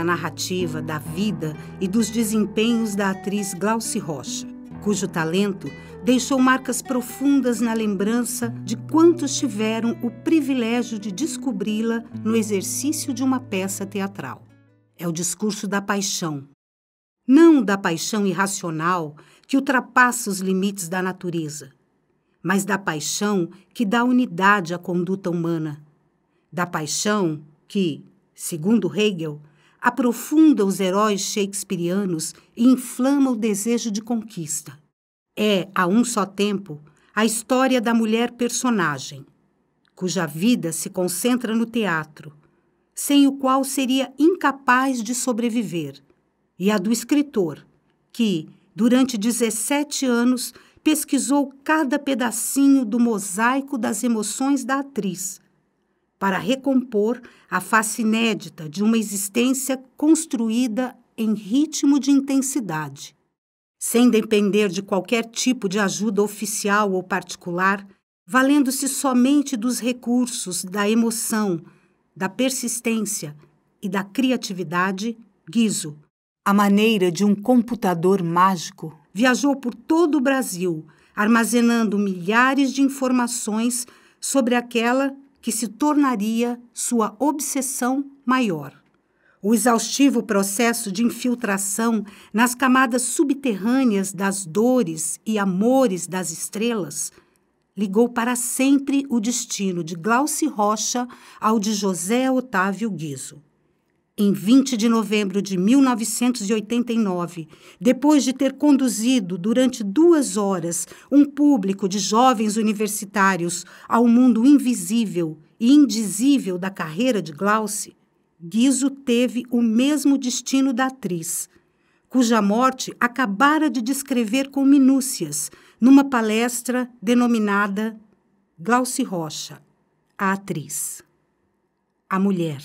a narrativa da vida e dos desempenhos da atriz Glauci Rocha, cujo talento deixou marcas profundas na lembrança de quantos tiveram o privilégio de descobri-la no exercício de uma peça teatral. É o discurso da paixão. Não da paixão irracional que ultrapassa os limites da natureza, mas da paixão que dá unidade à conduta humana. Da paixão que, segundo Hegel, aprofunda os heróis shakespearianos e inflama o desejo de conquista. É, a um só tempo, a história da mulher personagem, cuja vida se concentra no teatro, sem o qual seria incapaz de sobreviver, e a do escritor, que, durante 17 anos, pesquisou cada pedacinho do mosaico das emoções da atriz para recompor a face inédita de uma existência construída em ritmo de intensidade. Sem depender de qualquer tipo de ajuda oficial ou particular, valendo-se somente dos recursos da emoção, da persistência e da criatividade, Guizo, a maneira de um computador mágico, viajou por todo o Brasil, armazenando milhares de informações sobre aquela que se tornaria sua obsessão maior. O exaustivo processo de infiltração nas camadas subterrâneas das dores e amores das estrelas ligou para sempre o destino de Glauci Rocha ao de José Otávio Guizo. Em 20 de novembro de 1989, depois de ter conduzido durante duas horas um público de jovens universitários ao mundo invisível e indizível da carreira de Glauce, Guizo teve o mesmo destino da atriz, cuja morte acabara de descrever com minúcias numa palestra denominada Glauce Rocha, a atriz, a mulher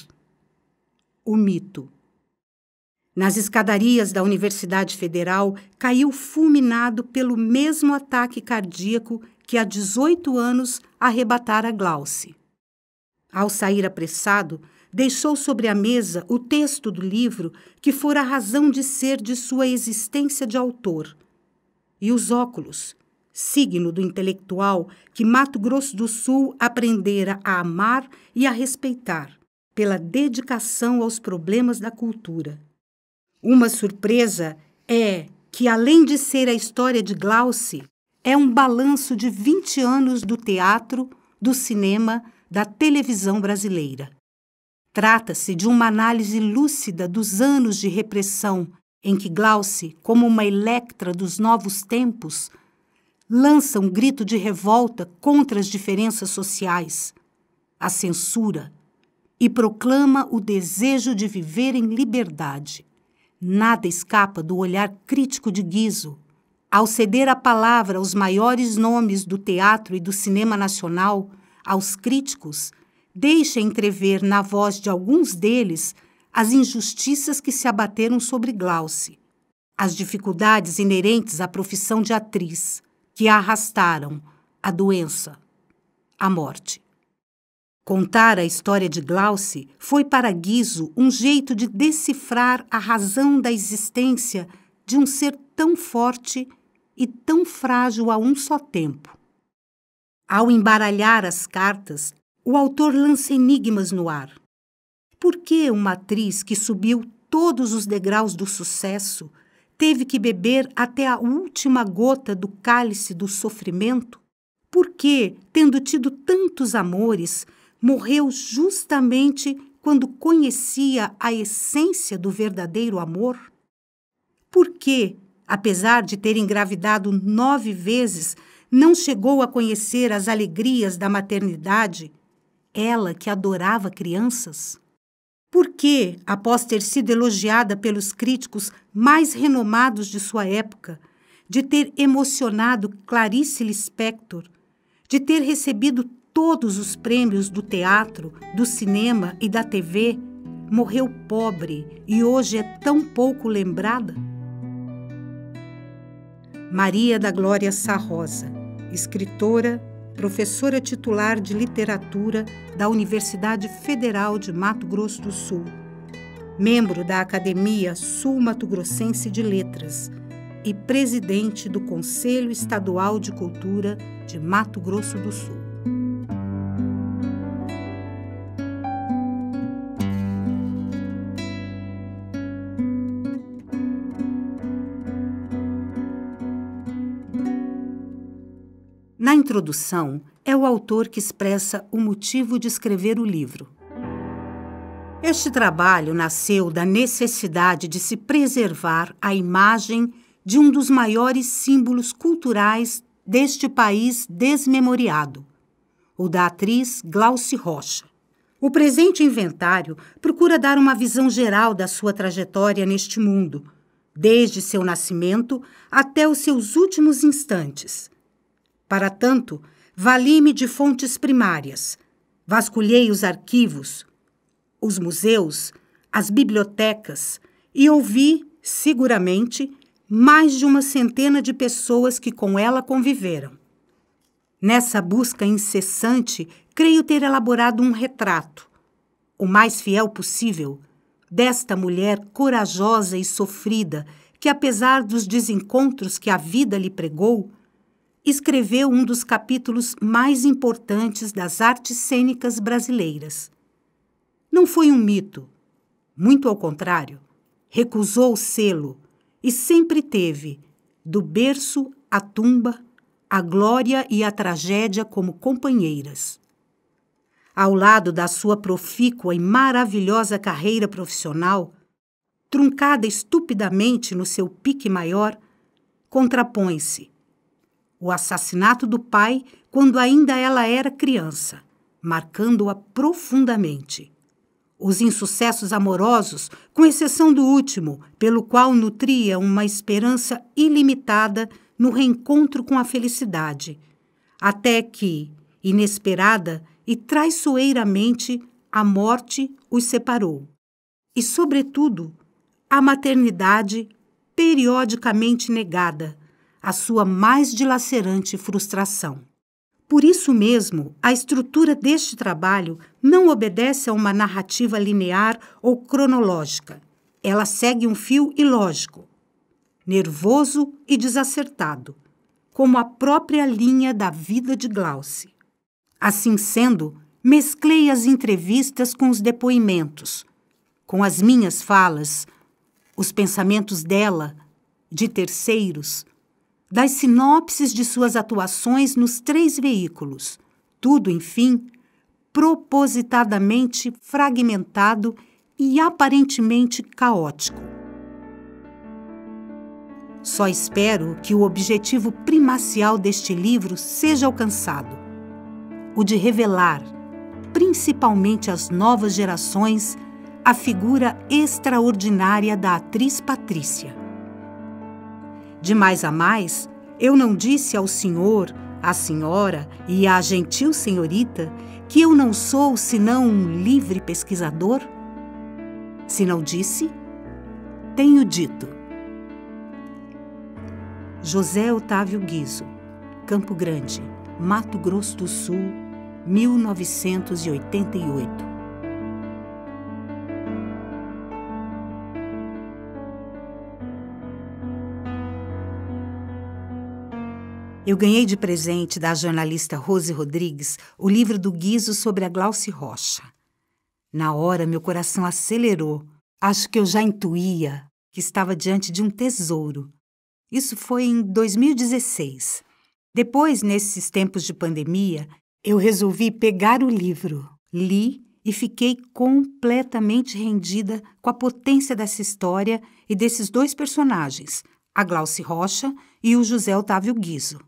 o mito. Nas escadarias da Universidade Federal, caiu fulminado pelo mesmo ataque cardíaco que há 18 anos arrebatara Glauce. Ao sair apressado, deixou sobre a mesa o texto do livro que fora a razão de ser de sua existência de autor. E os óculos, signo do intelectual que Mato Grosso do Sul aprendera a amar e a respeitar pela dedicação aos problemas da cultura. Uma surpresa é que, além de ser a história de Glauce, é um balanço de 20 anos do teatro, do cinema, da televisão brasileira. Trata-se de uma análise lúcida dos anos de repressão em que Glauce, como uma Electra dos novos tempos, lança um grito de revolta contra as diferenças sociais, a censura, e proclama o desejo de viver em liberdade. Nada escapa do olhar crítico de Guizo. Ao ceder a palavra aos maiores nomes do teatro e do cinema nacional, aos críticos, deixa entrever na voz de alguns deles as injustiças que se abateram sobre Glauce, as dificuldades inerentes à profissão de atriz, que a arrastaram, a doença, a morte. Contar a história de Glauce foi para Guizo um jeito de decifrar a razão da existência de um ser tão forte e tão frágil a um só tempo. Ao embaralhar as cartas, o autor lança enigmas no ar. Por que uma atriz que subiu todos os degraus do sucesso teve que beber até a última gota do cálice do sofrimento? Por que, tendo tido tantos amores, morreu justamente quando conhecia a essência do verdadeiro amor? Por que, apesar de ter engravidado nove vezes, não chegou a conhecer as alegrias da maternidade, ela que adorava crianças? Por que, após ter sido elogiada pelos críticos mais renomados de sua época, de ter emocionado Clarice Lispector, de ter recebido todos os prêmios do teatro, do cinema e da TV, morreu pobre e hoje é tão pouco lembrada? Maria da Glória Sarrosa, escritora, professora titular de literatura da Universidade Federal de Mato Grosso do Sul, membro da Academia Sul-Mato Grossense de Letras e presidente do Conselho Estadual de Cultura de Mato Grosso do Sul. Na introdução, é o autor que expressa o motivo de escrever o livro. Este trabalho nasceu da necessidade de se preservar a imagem de um dos maiores símbolos culturais deste país desmemoriado, o da atriz Glauci Rocha. O presente inventário procura dar uma visão geral da sua trajetória neste mundo, desde seu nascimento até os seus últimos instantes, para tanto, vali-me de fontes primárias, vasculhei os arquivos, os museus, as bibliotecas e ouvi, seguramente, mais de uma centena de pessoas que com ela conviveram. Nessa busca incessante, creio ter elaborado um retrato, o mais fiel possível, desta mulher corajosa e sofrida que, apesar dos desencontros que a vida lhe pregou, escreveu um dos capítulos mais importantes das artes cênicas brasileiras. Não foi um mito, muito ao contrário, recusou o selo e sempre teve, do berço à tumba, a glória e a tragédia como companheiras. Ao lado da sua profícua e maravilhosa carreira profissional, truncada estupidamente no seu pique maior, contrapõe-se o assassinato do pai quando ainda ela era criança, marcando-a profundamente. Os insucessos amorosos, com exceção do último, pelo qual nutria uma esperança ilimitada no reencontro com a felicidade, até que, inesperada e traiçoeiramente, a morte os separou. E, sobretudo, a maternidade periodicamente negada a sua mais dilacerante frustração. Por isso mesmo, a estrutura deste trabalho não obedece a uma narrativa linear ou cronológica. Ela segue um fio ilógico, nervoso e desacertado, como a própria linha da vida de Glauce. Assim sendo, mesclei as entrevistas com os depoimentos, com as minhas falas, os pensamentos dela, de terceiros, das sinopses de suas atuações nos três veículos. Tudo, enfim, propositadamente fragmentado e aparentemente caótico. Só espero que o objetivo primacial deste livro seja alcançado: o de revelar, principalmente às novas gerações, a figura extraordinária da atriz Patrícia de mais a mais, eu não disse ao senhor, à senhora e à gentil senhorita que eu não sou senão um livre pesquisador? Se não disse, tenho dito. José Otávio Guizo, Campo Grande, Mato Grosso do Sul, 1988. Eu ganhei de presente da jornalista Rose Rodrigues o livro do Guizo sobre a Glauce Rocha. Na hora, meu coração acelerou. Acho que eu já intuía que estava diante de um tesouro. Isso foi em 2016. Depois, nesses tempos de pandemia, eu resolvi pegar o livro, li e fiquei completamente rendida com a potência dessa história e desses dois personagens, a Glauce Rocha e o José Otávio Guizo.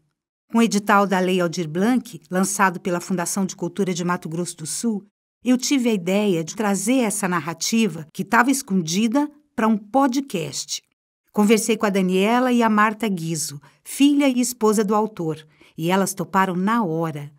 Com o edital da Lei Aldir Blanc, lançado pela Fundação de Cultura de Mato Grosso do Sul, eu tive a ideia de trazer essa narrativa, que estava escondida, para um podcast. Conversei com a Daniela e a Marta Guizo, filha e esposa do autor, e elas toparam na hora.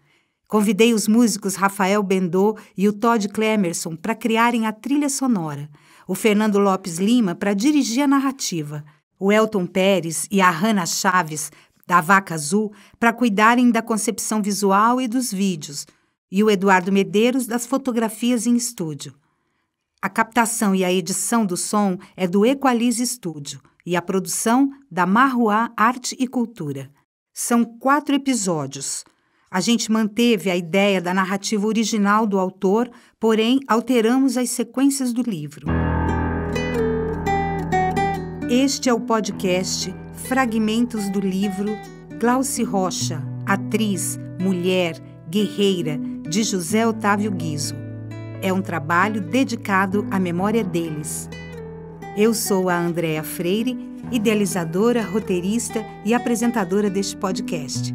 Convidei os músicos Rafael Bendô e o Todd Clemerson para criarem a trilha sonora, o Fernando Lopes Lima para dirigir a narrativa, o Elton Pérez e a Hanna Chaves da Vaca Azul para cuidarem da concepção visual e dos vídeos, e o Eduardo Medeiros das fotografias em estúdio. A captação e a edição do som é do Equalize Estúdio e a produção da Marruá Arte e Cultura. São quatro episódios. A gente manteve a ideia da narrativa original do autor, porém alteramos as sequências do livro. Este é o podcast Fragmentos do livro Glauci Rocha, atriz, mulher, guerreira, de José Otávio Guizo. É um trabalho dedicado à memória deles. Eu sou a Andréa Freire, idealizadora, roteirista e apresentadora deste podcast.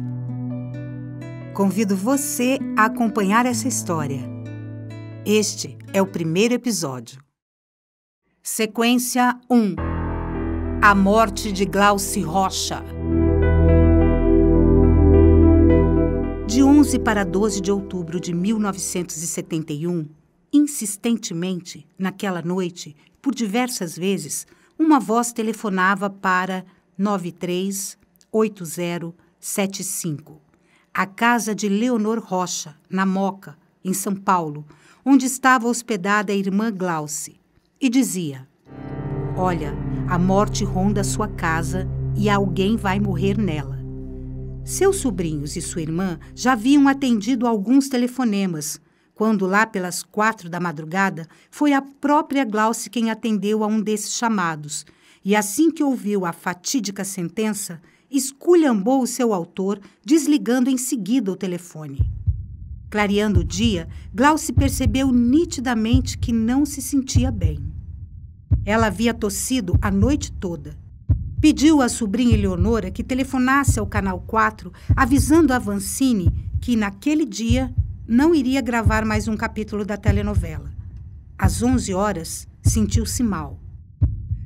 Convido você a acompanhar essa história. Este é o primeiro episódio. Sequência 1 a morte de Glauci Rocha. De 11 para 12 de outubro de 1971, insistentemente, naquela noite, por diversas vezes, uma voz telefonava para 938075, a casa de Leonor Rocha, na Moca, em São Paulo, onde estava hospedada a irmã Glauce, e dizia: Olha, a morte ronda sua casa e alguém vai morrer nela. Seus sobrinhos e sua irmã já haviam atendido alguns telefonemas, quando lá pelas quatro da madrugada foi a própria Glauce quem atendeu a um desses chamados, e assim que ouviu a fatídica sentença, esculhambou o seu autor, desligando em seguida o telefone. Clareando o dia, Glauce percebeu nitidamente que não se sentia bem. Ela havia tossido a noite toda. Pediu à sobrinha Eleonora que telefonasse ao Canal 4 avisando a Vancini que, naquele dia, não iria gravar mais um capítulo da telenovela. Às 11 horas, sentiu-se mal.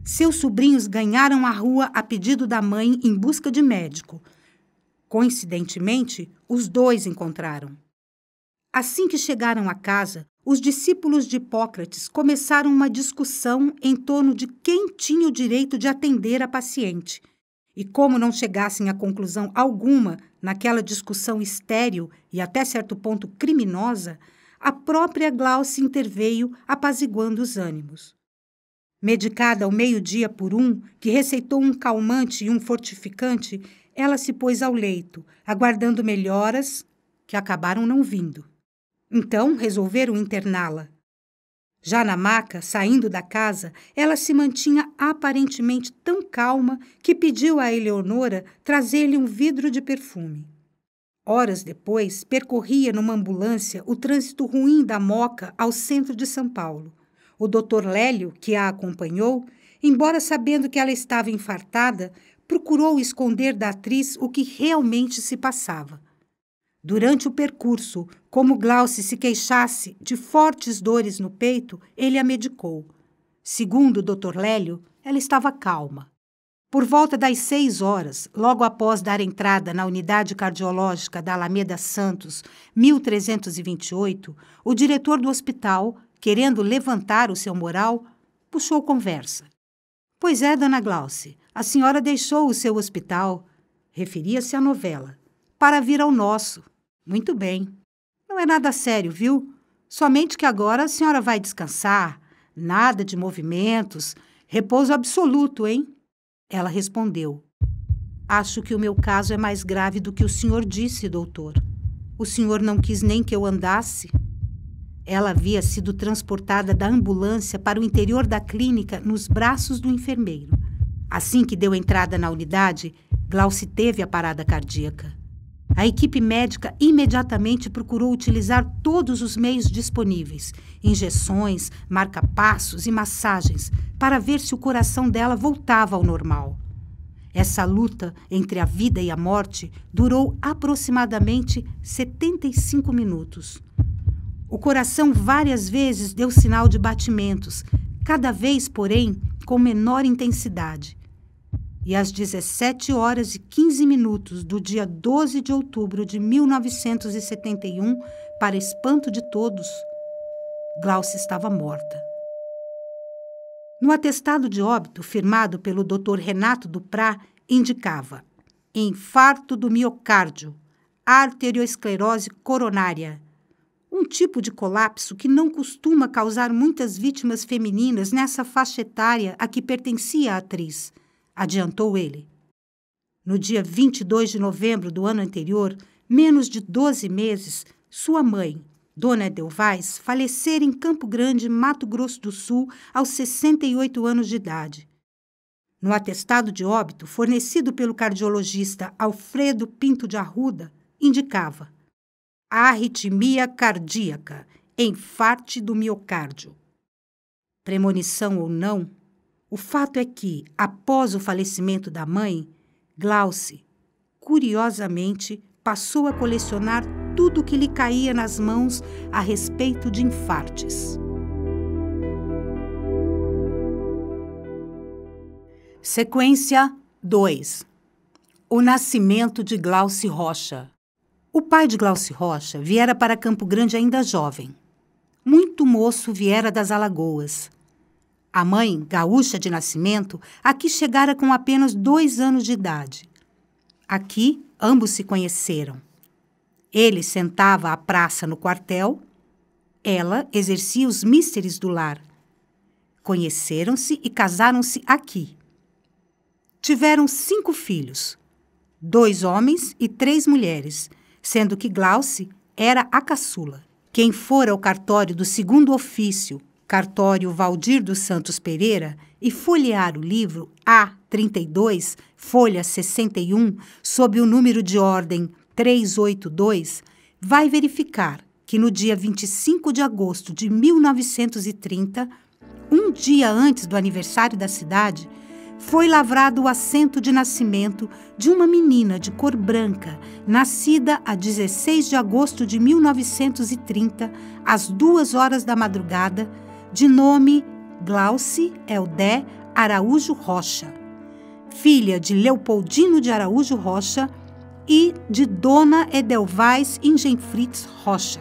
Seus sobrinhos ganharam a rua a pedido da mãe em busca de médico. Coincidentemente, os dois encontraram. Assim que chegaram a casa, os discípulos de Hipócrates começaram uma discussão em torno de quem tinha o direito de atender a paciente. E como não chegassem a conclusão alguma naquela discussão estéril e até certo ponto criminosa, a própria Glauce interveio, apaziguando os ânimos. Medicada ao meio-dia por um, que receitou um calmante e um fortificante, ela se pôs ao leito, aguardando melhoras que acabaram não vindo. Então resolveram interná-la. Já na maca, saindo da casa, ela se mantinha aparentemente tão calma que pediu a Eleonora trazer-lhe um vidro de perfume. Horas depois, percorria numa ambulância o trânsito ruim da Moca ao centro de São Paulo. O doutor Lélio, que a acompanhou, embora sabendo que ela estava infartada, procurou esconder da atriz o que realmente se passava. Durante o percurso, como Glauce se queixasse de fortes dores no peito, ele a medicou. Segundo o Dr. Lélio, ela estava calma. Por volta das seis horas, logo após dar entrada na unidade cardiológica da Alameda Santos, 1328, o diretor do hospital, querendo levantar o seu moral, puxou conversa. Pois é, dona Glauce, a senhora deixou o seu hospital, referia-se à novela, para vir ao nosso. Muito bem. Não é nada sério, viu? Somente que agora a senhora vai descansar. Nada de movimentos. Repouso absoluto, hein? Ela respondeu. Acho que o meu caso é mais grave do que o senhor disse, doutor. O senhor não quis nem que eu andasse? Ela havia sido transportada da ambulância para o interior da clínica nos braços do enfermeiro. Assim que deu entrada na unidade, Glauce teve a parada cardíaca. A equipe médica imediatamente procurou utilizar todos os meios disponíveis injeções, marca-passos e massagens para ver se o coração dela voltava ao normal. Essa luta entre a vida e a morte durou aproximadamente 75 minutos. O coração várias vezes deu sinal de batimentos, cada vez, porém, com menor intensidade e às 17 horas e 15 minutos do dia 12 de outubro de 1971, para espanto de todos, Glaucia estava morta. No atestado de óbito firmado pelo Dr. Renato Duprá, indicava infarto do miocárdio, arteriosclerose coronária, um tipo de colapso que não costuma causar muitas vítimas femininas nessa faixa etária a que pertencia a atriz adiantou ele. No dia 22 de novembro do ano anterior, menos de 12 meses, sua mãe, Dona Edelweiss, falecera em Campo Grande, Mato Grosso do Sul, aos 68 anos de idade. No atestado de óbito fornecido pelo cardiologista Alfredo Pinto de Arruda, indicava arritmia cardíaca, enfarte do miocárdio. Premonição ou não, o fato é que, após o falecimento da mãe, Glauce, curiosamente, passou a colecionar tudo o que lhe caía nas mãos a respeito de infartes. Sequência 2 O nascimento de Glauce Rocha. O pai de Glauce Rocha viera para Campo Grande ainda jovem. Muito moço viera das Alagoas a mãe, gaúcha de nascimento, aqui chegara com apenas dois anos de idade. Aqui, ambos se conheceram. Ele sentava à praça no quartel, ela exercia os místeres do lar. Conheceram-se e casaram-se aqui. Tiveram cinco filhos, dois homens e três mulheres, sendo que Glauce era a caçula. Quem fora ao cartório do segundo ofício cartório Valdir dos Santos Pereira, e folhear o livro A32, folha 61, sob o número de ordem 382, vai verificar que no dia 25 de agosto de 1930, um dia antes do aniversário da cidade, foi lavrado o assento de nascimento de uma menina de cor branca, nascida a 16 de agosto de 1930, às duas horas da madrugada, de nome Glauce Eldé Araújo Rocha, filha de Leopoldino de Araújo Rocha e de Dona Edelweiss Ingenfritz Rocha.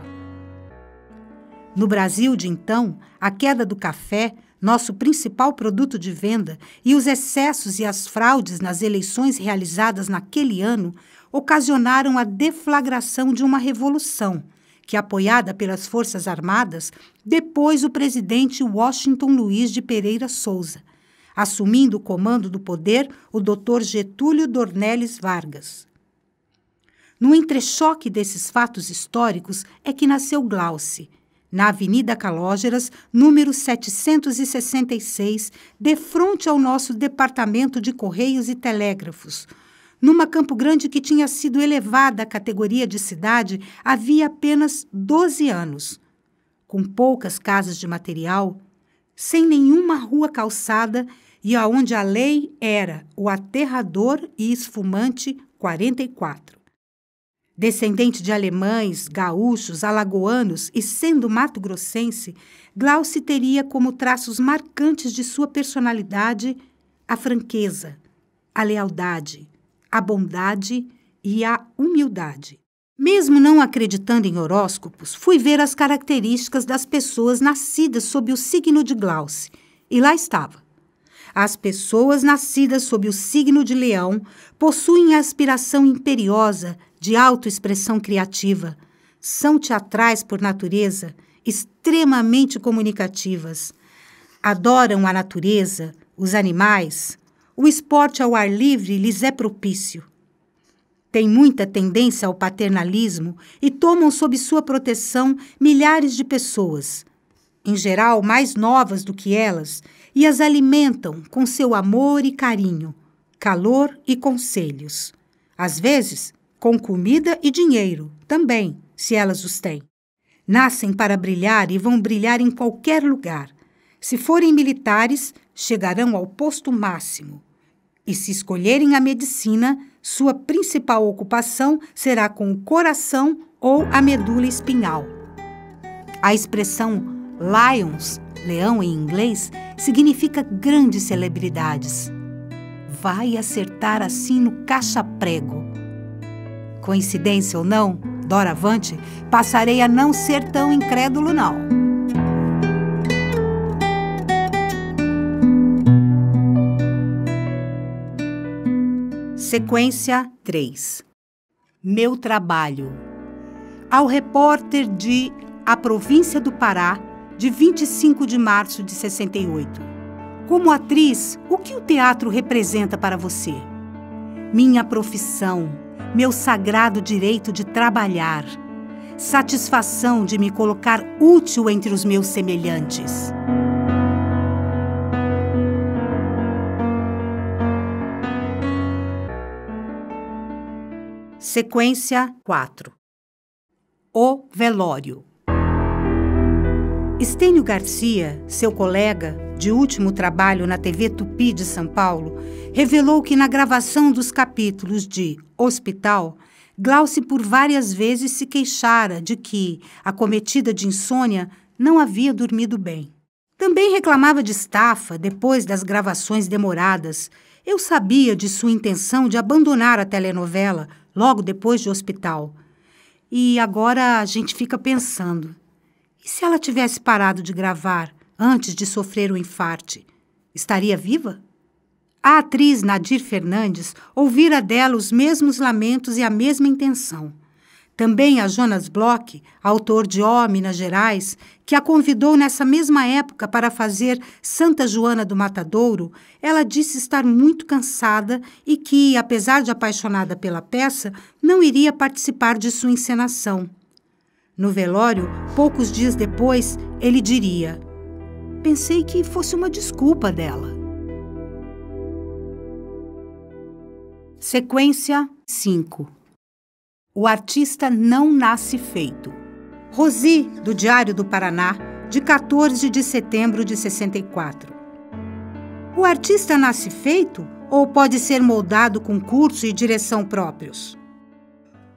No Brasil de então, a queda do café, nosso principal produto de venda, e os excessos e as fraudes nas eleições realizadas naquele ano ocasionaram a deflagração de uma revolução que, é apoiada pelas Forças Armadas, depois o presidente Washington Luiz de Pereira Souza, assumindo o comando do poder o Dr. Getúlio Dornelles Vargas. No entrechoque desses fatos históricos é que nasceu Glauce, na Avenida Calógeras, número 766, de frente ao nosso Departamento de Correios e Telégrafos, numa Campo Grande que tinha sido elevada à categoria de cidade havia apenas 12 anos. Com poucas casas de material, sem nenhuma rua calçada e aonde a lei era o aterrador e esfumante 44. Descendente de alemães, gaúchos, alagoanos e sendo mato-grossense, Glauce teria como traços marcantes de sua personalidade a franqueza, a lealdade, a bondade e a humildade. Mesmo não acreditando em horóscopos, fui ver as características das pessoas nascidas sob o signo de Glauce, e lá estava. As pessoas nascidas sob o signo de Leão possuem a aspiração imperiosa de autoexpressão criativa, são teatrais por natureza, extremamente comunicativas, adoram a natureza, os animais, o esporte ao ar livre lhes é propício. Tem muita tendência ao paternalismo e tomam sob sua proteção milhares de pessoas, em geral mais novas do que elas, e as alimentam com seu amor e carinho, calor e conselhos. Às vezes, com comida e dinheiro, também, se elas os têm. Nascem para brilhar e vão brilhar em qualquer lugar. Se forem militares, chegarão ao posto máximo. E se escolherem a medicina, sua principal ocupação será com o coração ou a medula espinhal. A expressão lions, leão em inglês, significa grandes celebridades. Vai acertar assim no caixa-prego. Coincidência ou não, doravante, passarei a não ser tão incrédulo, não. Sequência 3. Meu trabalho. Ao repórter de A Província do Pará, de 25 de março de 68. Como atriz, o que o teatro representa para você? Minha profissão, meu sagrado direito de trabalhar, satisfação de me colocar útil entre os meus semelhantes. Sequência 4 O Velório Estênio Garcia, seu colega, de último trabalho na TV Tupi de São Paulo, revelou que na gravação dos capítulos de Hospital, Glauce por várias vezes se queixara de que, acometida de insônia, não havia dormido bem. Também reclamava de estafa depois das gravações demoradas. Eu sabia de sua intenção de abandonar a telenovela, logo depois do hospital. E agora a gente fica pensando: e se ela tivesse parado de gravar antes de sofrer o infarto, infarte? Estaria viva? A atriz Nadir Fernandes ouvira dela os mesmos lamentos e a mesma intenção. Também a Jonas Bloch, autor de O oh, Minas Gerais, que a convidou nessa mesma época para fazer Santa Joana do Matadouro, ela disse estar muito cansada e que, apesar de apaixonada pela peça, não iria participar de sua encenação. No velório, poucos dias depois, ele diria: Pensei que fosse uma desculpa dela. Sequência 5 o artista não nasce feito. Rosi, do Diário do Paraná, de 14 de setembro de 64. O artista nasce feito ou pode ser moldado com curso e direção próprios?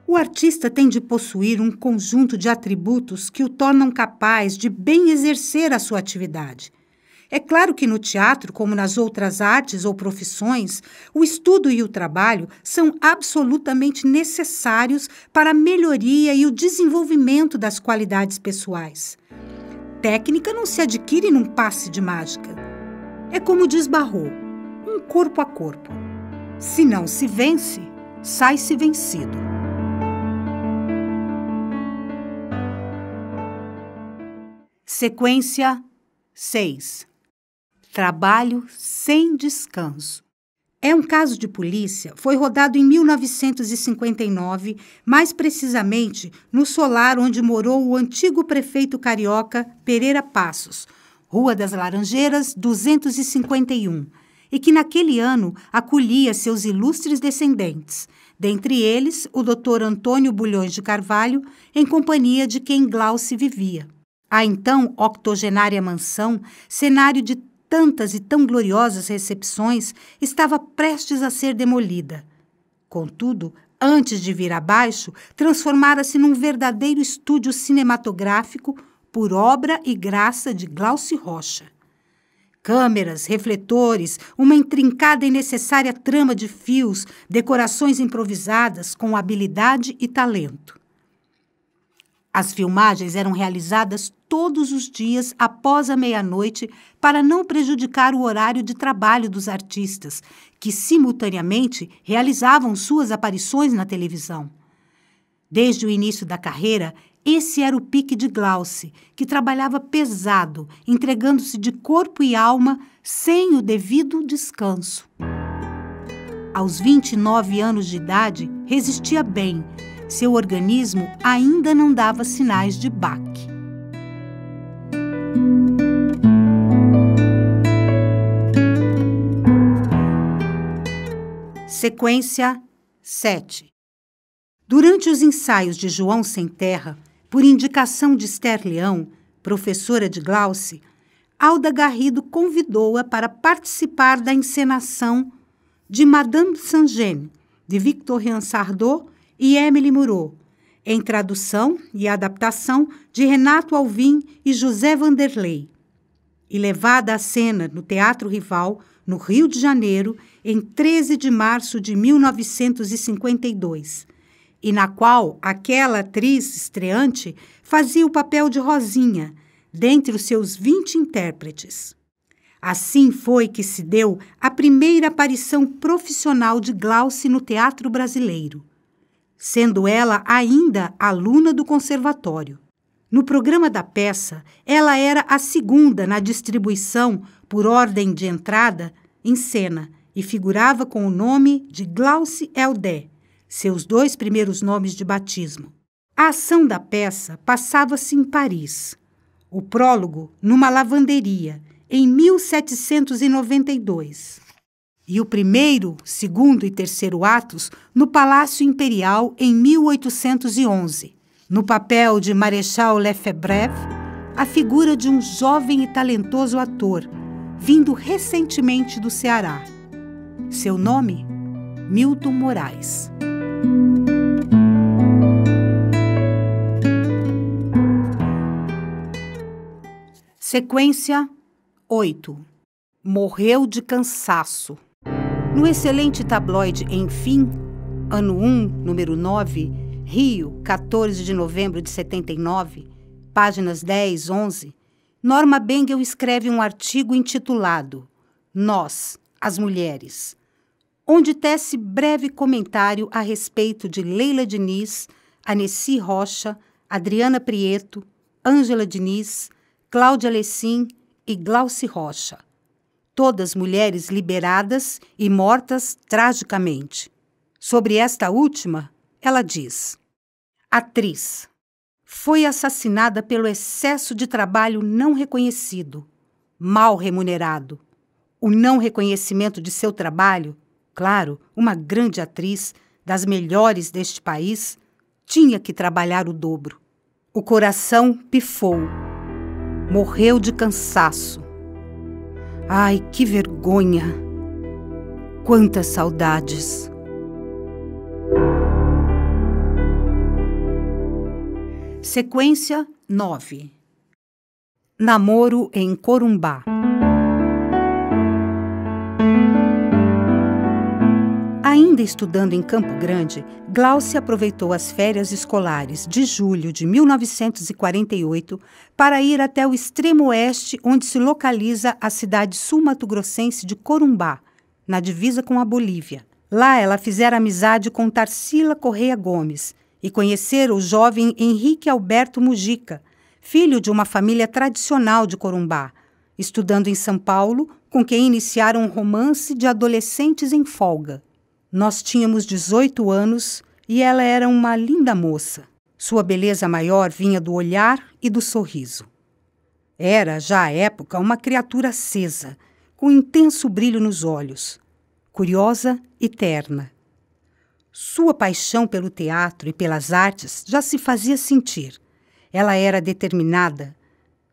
O artista tem de possuir um conjunto de atributos que o tornam capaz de bem exercer a sua atividade é claro que no teatro, como nas outras artes ou profissões, o estudo e o trabalho são absolutamente necessários para a melhoria e o desenvolvimento das qualidades pessoais. Técnica não se adquire num passe de mágica. É como diz Barrault, um corpo a corpo. Se não se vence, sai-se vencido. Sequência 6 Trabalho sem descanso. É um caso de polícia, foi rodado em 1959, mais precisamente no solar onde morou o antigo prefeito carioca Pereira Passos, Rua das Laranjeiras 251, e que naquele ano acolhia seus ilustres descendentes, dentre eles o Dr. Antônio Bulhões de Carvalho, em companhia de quem Glauce vivia. A então octogenária mansão, cenário de tantas e tão gloriosas recepções estava prestes a ser demolida. Contudo, antes de vir abaixo, transformara-se num verdadeiro estúdio cinematográfico por obra e graça de Glaucio Rocha. Câmeras, refletores, uma intrincada e necessária trama de fios, decorações improvisadas com habilidade e talento. As filmagens eram realizadas todos os dias após a meia-noite para não prejudicar o horário de trabalho dos artistas, que simultaneamente realizavam suas aparições na televisão. Desde o início da carreira, esse era o pique de Glauce, que trabalhava pesado, entregando-se de corpo e alma sem o devido descanso. Aos 29 anos de idade, resistia bem seu organismo ainda não dava sinais de baque. Sequência 7. Durante os ensaios de João Sem Terra, por indicação de Esther Leão, professora de Glauce, Alda Garrido convidou-a para participar da encenação de Madame Sangene, de Victorien Sardot, e Emily Murou, em tradução e adaptação de Renato Alvim e José Vanderlei, e levada à cena no Teatro Rival, no Rio de Janeiro, em 13 de março de 1952, e na qual aquela atriz estreante fazia o papel de Rosinha, dentre os seus 20 intérpretes. Assim foi que se deu a primeira aparição profissional de Glauce no teatro brasileiro sendo ela ainda aluna do conservatório. No programa da peça, ela era a segunda na distribuição, por ordem de entrada, em cena e figurava com o nome de Glauce Eldé, seus dois primeiros nomes de batismo. A ação da peça passava-se em Paris. O prólogo numa lavanderia, em 1792 e o primeiro, segundo e terceiro atos no Palácio Imperial em 1811. No papel de Marechal Lefebvre, a figura de um jovem e talentoso ator, vindo recentemente do Ceará. Seu nome? Milton Moraes. Sequência 8. Morreu de cansaço. No excelente tabloide Enfim, ano 1, número 9, Rio, 14 de novembro de 79, páginas 10, 11, Norma Bengel escreve um artigo intitulado Nós, as Mulheres, onde tece breve comentário a respeito de Leila Diniz, Aneci Rocha, Adriana Prieto, Ângela Diniz, Cláudia Lessin e Glauci Rocha todas mulheres liberadas e mortas tragicamente. Sobre esta última, ela diz: Atriz. Foi assassinada pelo excesso de trabalho não reconhecido, mal remunerado. O não reconhecimento de seu trabalho, claro, uma grande atriz, das melhores deste país, tinha que trabalhar o dobro. O coração pifou. Morreu de cansaço Ai, que vergonha! Quantas saudades! Sequência 9 Namoro em Corumbá. Ainda estudando em Campo Grande, Glaucia aproveitou as férias escolares de julho de 1948 para ir até o extremo oeste, onde se localiza a cidade sul-mato-grossense de Corumbá, na divisa com a Bolívia. Lá ela fizera amizade com Tarsila Correia Gomes e conhecera o jovem Henrique Alberto Mujica, filho de uma família tradicional de Corumbá, estudando em São Paulo, com quem iniciaram um romance de adolescentes em folga. Nós tínhamos 18 anos e ela era uma linda moça. Sua beleza maior vinha do olhar e do sorriso. Era, já à época, uma criatura acesa, com intenso brilho nos olhos, curiosa e terna. Sua paixão pelo teatro e pelas artes já se fazia sentir. Ela era determinada.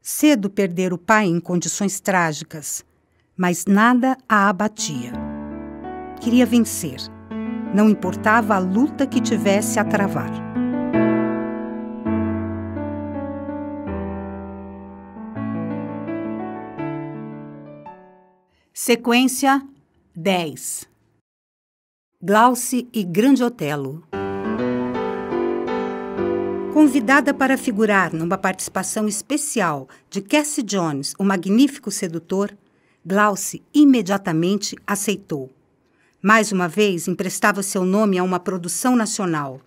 Cedo perder o pai em condições trágicas, mas nada a abatia. Queria vencer. Não importava a luta que tivesse a travar. Sequência 10 Glauce e Grande Otelo Convidada para figurar numa participação especial de Cassie Jones, o magnífico sedutor, Glauce imediatamente aceitou. Mais uma vez, emprestava seu nome a uma produção nacional.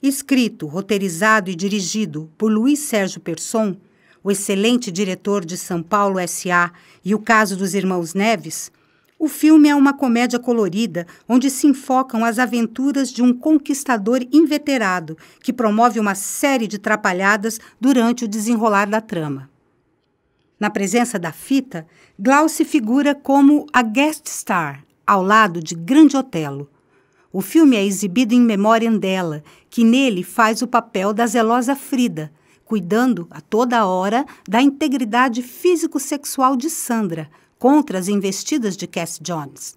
Escrito, roteirizado e dirigido por Luiz Sérgio Person, o excelente diretor de São Paulo S.A. e o caso dos irmãos Neves, o filme é uma comédia colorida onde se enfocam as aventuras de um conquistador inveterado que promove uma série de trapalhadas durante o desenrolar da trama. Na presença da fita, Glauce figura como a guest star, ao lado de Grande Otelo. O filme é exibido em memória dela, que nele faz o papel da zelosa Frida, cuidando a toda hora da integridade físico-sexual de Sandra, contra as investidas de Cass Jones.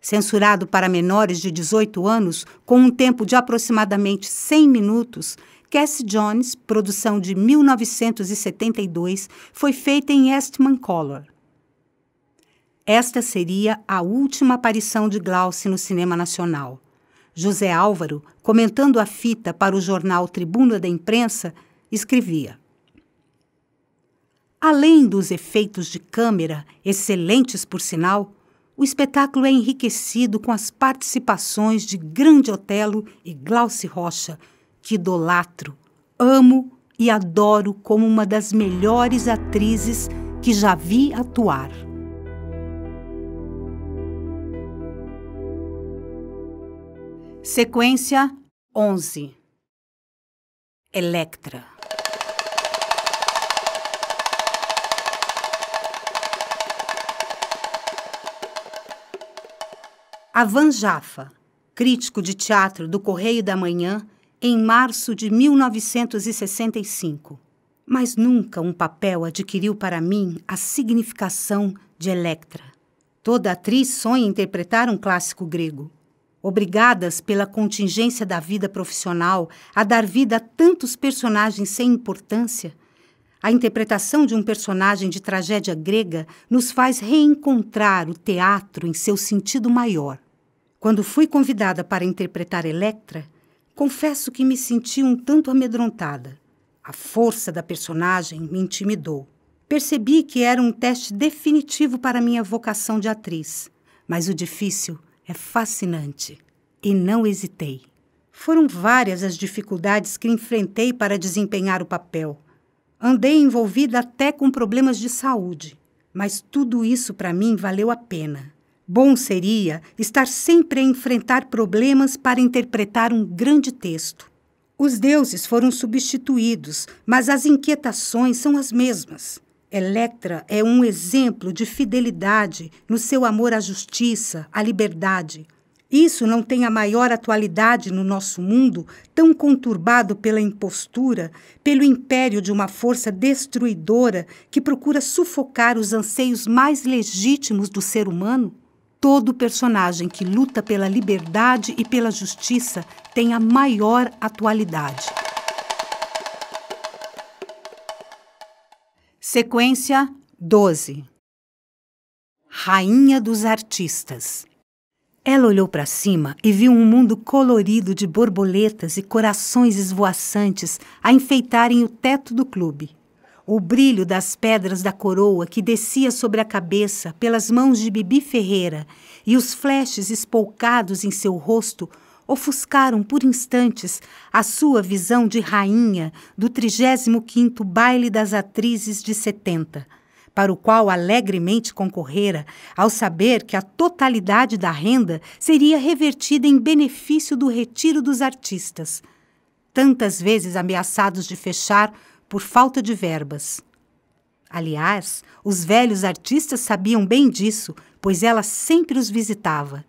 Censurado para menores de 18 anos, com um tempo de aproximadamente 100 minutos, Cass Jones, produção de 1972, foi feita em Eastman Color. Esta seria a última aparição de Glauce no cinema nacional. José Álvaro, comentando a fita para o jornal Tribuna da Imprensa, escrevia: Além dos efeitos de câmera, excelentes por sinal, o espetáculo é enriquecido com as participações de Grande Otelo e Glauce Rocha, que idolatro, amo e adoro como uma das melhores atrizes que já vi atuar. Sequência 11 Electra Avan Jaffa, crítico de teatro do Correio da Manhã, em março de 1965. Mas nunca um papel adquiriu para mim a significação de Electra. Toda atriz sonha interpretar um clássico grego obrigadas pela contingência da vida profissional a dar vida a tantos personagens sem importância, a interpretação de um personagem de tragédia grega nos faz reencontrar o teatro em seu sentido maior. Quando fui convidada para interpretar Electra, confesso que me senti um tanto amedrontada. A força da personagem me intimidou. Percebi que era um teste definitivo para minha vocação de atriz, mas o difícil é fascinante. E não hesitei. Foram várias as dificuldades que enfrentei para desempenhar o papel. Andei envolvida até com problemas de saúde, mas tudo isso para mim valeu a pena. Bom seria estar sempre a enfrentar problemas para interpretar um grande texto. Os deuses foram substituídos, mas as inquietações são as mesmas. Electra é um exemplo de fidelidade no seu amor à justiça, à liberdade. Isso não tem a maior atualidade no nosso mundo, tão conturbado pela impostura, pelo império de uma força destruidora que procura sufocar os anseios mais legítimos do ser humano? todo personagem que luta pela liberdade e pela justiça tem a maior atualidade. Sequência 12 Rainha dos Artistas Ela olhou para cima e viu um mundo colorido de borboletas e corações esvoaçantes a enfeitarem o teto do clube. O brilho das pedras da coroa que descia sobre a cabeça pelas mãos de Bibi Ferreira e os flashes espolcados em seu rosto ofuscaram por instantes a sua visão de rainha do 35º Baile das Atrizes de 70, para o qual alegremente concorrera ao saber que a totalidade da renda seria revertida em benefício do retiro dos artistas, tantas vezes ameaçados de fechar por falta de verbas. Aliás, os velhos artistas sabiam bem disso, pois ela sempre os visitava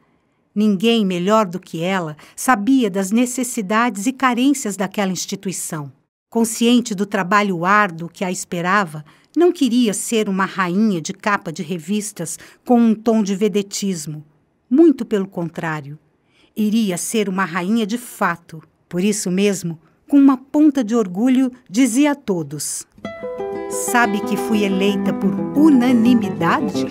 Ninguém melhor do que ela sabia das necessidades e carências daquela instituição. Consciente do trabalho árduo que a esperava, não queria ser uma rainha de capa de revistas com um tom de vedetismo. Muito pelo contrário. Iria ser uma rainha de fato. Por isso mesmo, com uma ponta de orgulho, dizia a todos: Sabe que fui eleita por unanimidade?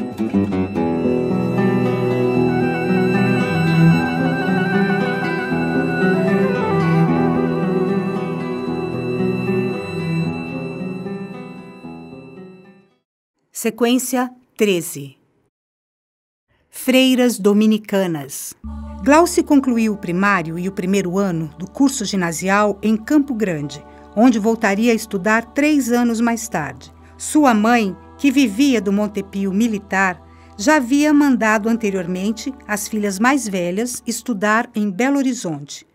Sequência 13. Freiras Dominicanas. Glauci concluiu o primário e o primeiro ano do curso ginasial em Campo Grande, onde voltaria a estudar três anos mais tarde. Sua mãe, que vivia do Montepio militar, já havia mandado anteriormente as filhas mais velhas estudar em Belo Horizonte.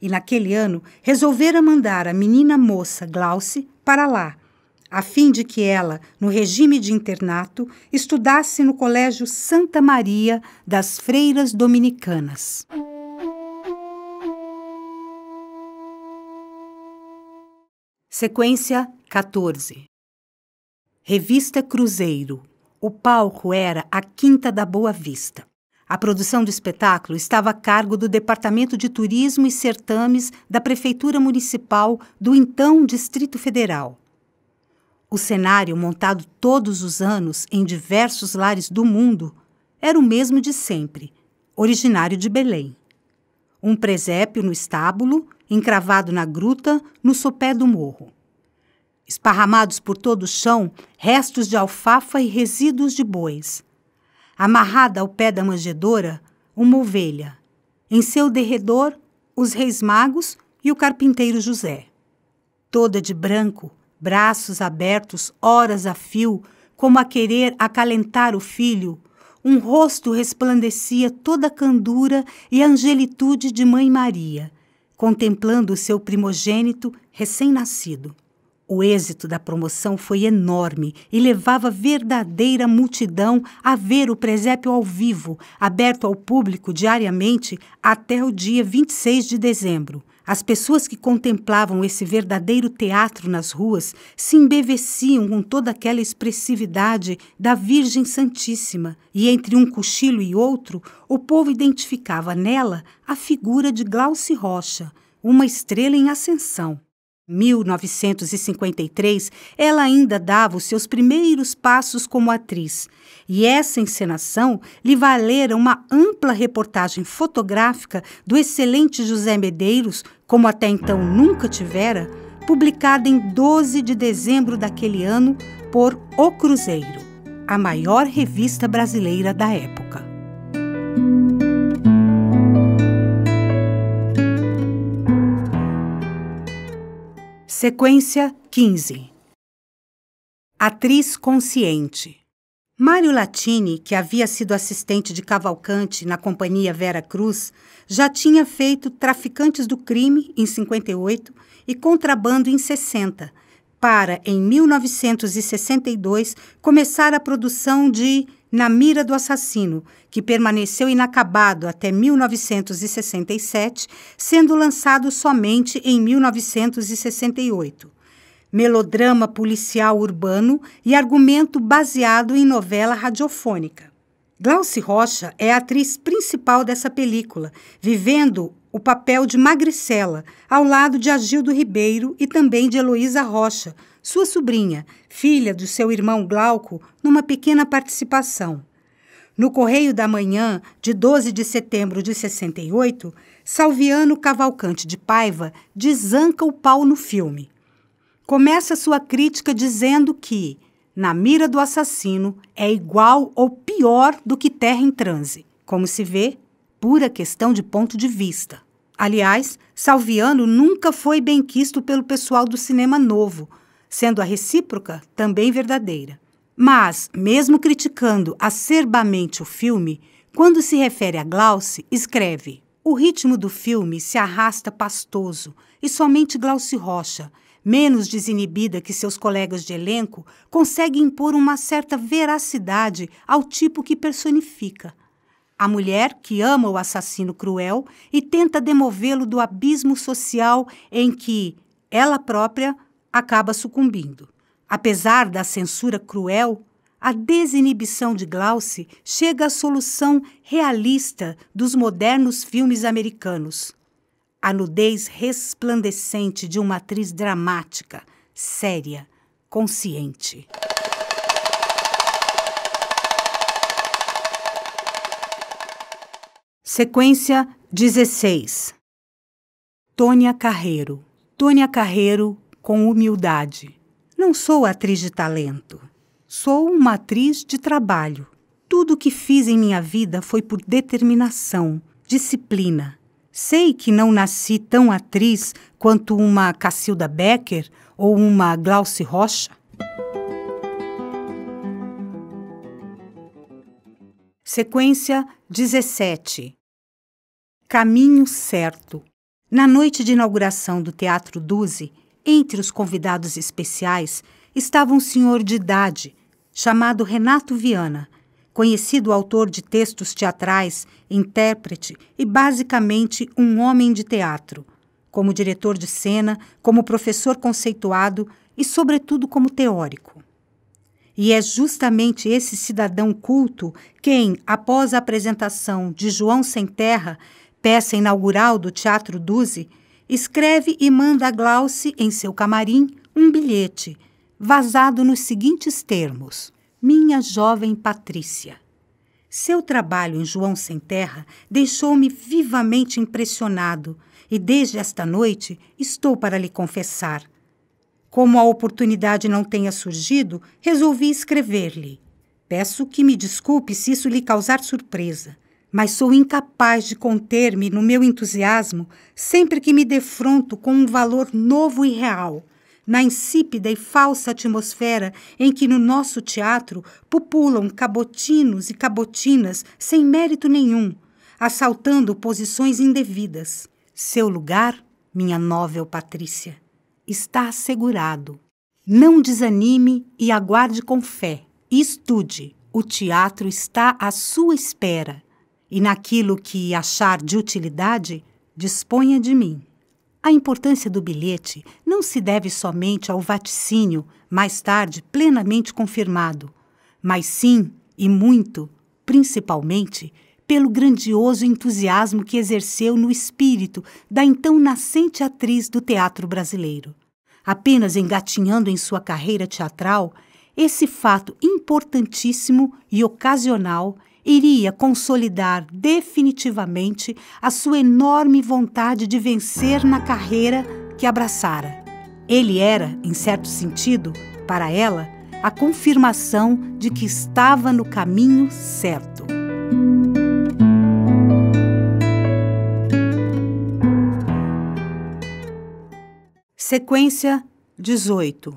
E naquele ano resolvera mandar a menina moça Glauce para lá, a fim de que ela, no regime de internato, estudasse no Colégio Santa Maria das Freiras Dominicanas. Sequência 14 Revista Cruzeiro. O palco era a Quinta da Boa Vista. A produção do espetáculo estava a cargo do Departamento de Turismo e Certames da Prefeitura Municipal do então Distrito Federal. O cenário, montado todos os anos em diversos lares do mundo, era o mesmo de sempre, originário de Belém. Um presépio no estábulo, encravado na gruta, no sopé do morro. Esparramados por todo o chão, restos de alfafa e resíduos de bois. Amarrada ao pé da manjedoura, uma ovelha. Em seu derredor, os reis magos e o carpinteiro José. Toda de branco, braços abertos horas a fio, como a querer acalentar o filho. Um rosto resplandecia toda a candura e a angelitude de Mãe Maria, contemplando o seu primogênito recém-nascido. O êxito da promoção foi enorme e levava verdadeira multidão a ver o presépio ao vivo, aberto ao público diariamente até o dia 26 de dezembro. As pessoas que contemplavam esse verdadeiro teatro nas ruas se embeveciam com toda aquela expressividade da Virgem Santíssima, e entre um cochilo e outro, o povo identificava nela a figura de Glauce Rocha, uma estrela em ascensão. 1953, ela ainda dava os seus primeiros passos como atriz, e essa encenação lhe valera uma ampla reportagem fotográfica do excelente José Medeiros, como até então nunca tivera, publicada em 12 de dezembro daquele ano por O Cruzeiro, a maior revista brasileira da época. Sequência 15 Atriz consciente. Mário Latini, que havia sido assistente de Cavalcante na companhia Vera Cruz, já tinha feito Traficantes do Crime em 58 e Contrabando em 60, para, em 1962, começar a produção de na mira do assassino, que permaneceu inacabado até 1967, sendo lançado somente em 1968. Melodrama policial urbano e argumento baseado em novela radiofônica. Glauci Rocha é a atriz principal dessa película, vivendo o papel de Magricela, ao lado de Agildo Ribeiro e também de Heloísa Rocha, sua sobrinha, filha do seu irmão Glauco, numa pequena participação. No Correio da Manhã, de 12 de setembro de 68, Salviano Cavalcante de Paiva desanca o pau no filme. Começa sua crítica dizendo que Na Mira do Assassino é igual ou pior do que Terra em Transe. Como se vê, pura questão de ponto de vista. Aliás, Salviano nunca foi bem quisto pelo pessoal do cinema novo, sendo a recíproca também verdadeira. Mas, mesmo criticando acerbamente o filme, quando se refere a Glauce, escreve: O ritmo do filme se arrasta pastoso e somente Glauce Rocha, menos desinibida que seus colegas de elenco, consegue impor uma certa veracidade ao tipo que personifica. A mulher que ama o assassino cruel e tenta demovê-lo do abismo social em que ela própria acaba sucumbindo. Apesar da censura cruel, a desinibição de Glauce chega à solução realista dos modernos filmes americanos. A nudez resplandecente de uma atriz dramática, séria, consciente. Sequência 16 Tônia Carreiro. Tônia Carreiro, com humildade. Não sou atriz de talento. Sou uma atriz de trabalho. Tudo o que fiz em minha vida foi por determinação, disciplina. Sei que não nasci tão atriz quanto uma Cacilda Becker ou uma Glauce Rocha. Sequência 17 Caminho Certo. Na noite de inauguração do Teatro Duzi, entre os convidados especiais estava um senhor de idade, chamado Renato Viana, conhecido autor de textos teatrais, intérprete e basicamente um homem de teatro, como diretor de cena, como professor conceituado e, sobretudo, como teórico. E é justamente esse cidadão culto quem, após a apresentação de João Sem Terra, peça inaugural do Teatro Duzi, escreve e manda a Glauce, em seu camarim, um bilhete, vazado nos seguintes termos: Minha jovem Patrícia. Seu trabalho em João Sem Terra deixou-me vivamente impressionado e desde esta noite estou para lhe confessar. Como a oportunidade não tenha surgido, resolvi escrever-lhe. Peço que me desculpe se isso lhe causar surpresa mas sou incapaz de conter-me no meu entusiasmo sempre que me defronto com um valor novo e real, na insípida e falsa atmosfera em que no nosso teatro pupulam cabotinos e cabotinas sem mérito nenhum, assaltando posições indevidas. Seu lugar, minha novel Patrícia, está assegurado. Não desanime e aguarde com fé. Estude. O teatro está à sua espera e naquilo que achar de utilidade, disponha de mim. A importância do bilhete não se deve somente ao vaticínio, mais tarde plenamente confirmado, mas sim, e muito, principalmente, pelo grandioso entusiasmo que exerceu no espírito da então nascente atriz do teatro brasileiro. Apenas engatinhando em sua carreira teatral, esse fato importantíssimo e ocasional iria consolidar definitivamente a sua enorme vontade de vencer na carreira que abraçara. Ele era, em certo sentido, para ela, a confirmação de que estava no caminho certo. Sequência 18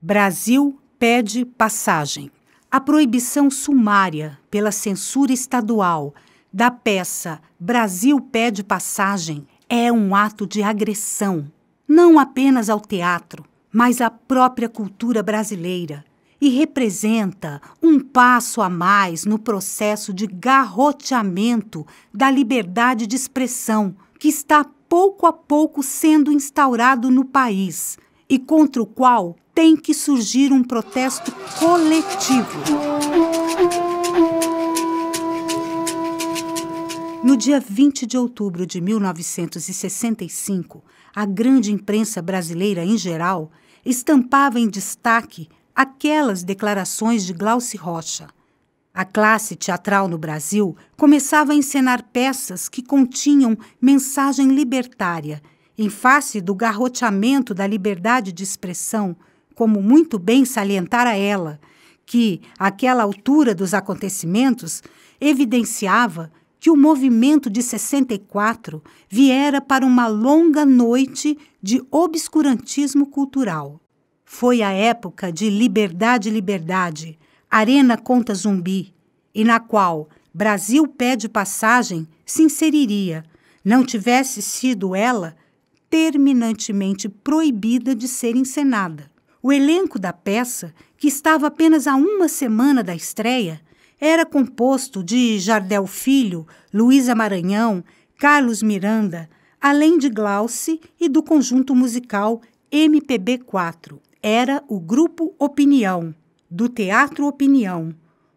Brasil pede passagem a proibição sumária pela censura estadual da peça Brasil Pede Passagem é um ato de agressão, não apenas ao teatro, mas à própria cultura brasileira, e representa um passo a mais no processo de garroteamento da liberdade de expressão que está pouco a pouco sendo instaurado no país e contra o qual tem que surgir um protesto coletivo. No dia 20 de outubro de 1965, a grande imprensa brasileira em geral estampava em destaque aquelas declarações de Glauci Rocha. A classe teatral no Brasil começava a encenar peças que continham mensagem libertária, em face do garroteamento da liberdade de expressão como muito bem salientara ela, que, àquela altura dos acontecimentos, evidenciava que o movimento de 64 viera para uma longa noite de obscurantismo cultural. Foi a época de Liberdade, Liberdade, Arena Conta Zumbi, e na qual Brasil pede passagem se inseriria, não tivesse sido ela terminantemente proibida de ser encenada. O elenco da peça, que estava apenas a uma semana da estreia, era composto de Jardel Filho, Luísa Maranhão, Carlos Miranda, além de Glauce e do conjunto musical MPB4. Era o Grupo Opinião, do Teatro Opinião,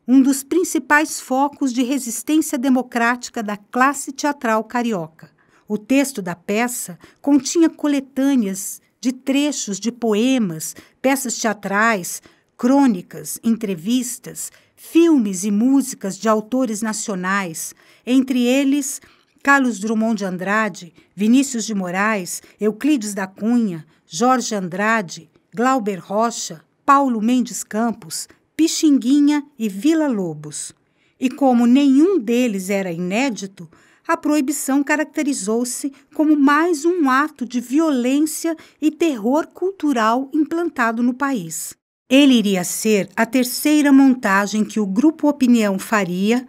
um dos principais focos de resistência democrática da classe teatral carioca. O texto da peça continha coletâneas de trechos de poemas, peças teatrais, crônicas, entrevistas, filmes e músicas de autores nacionais, entre eles Carlos Drummond de Andrade, Vinícius de Moraes, Euclides da Cunha, Jorge Andrade, Glauber Rocha, Paulo Mendes Campos, Pixinguinha e Vila Lobos. E como nenhum deles era inédito, a proibição caracterizou-se como mais um ato de violência e terror cultural implantado no país. Ele iria ser a terceira montagem que o Grupo Opinião faria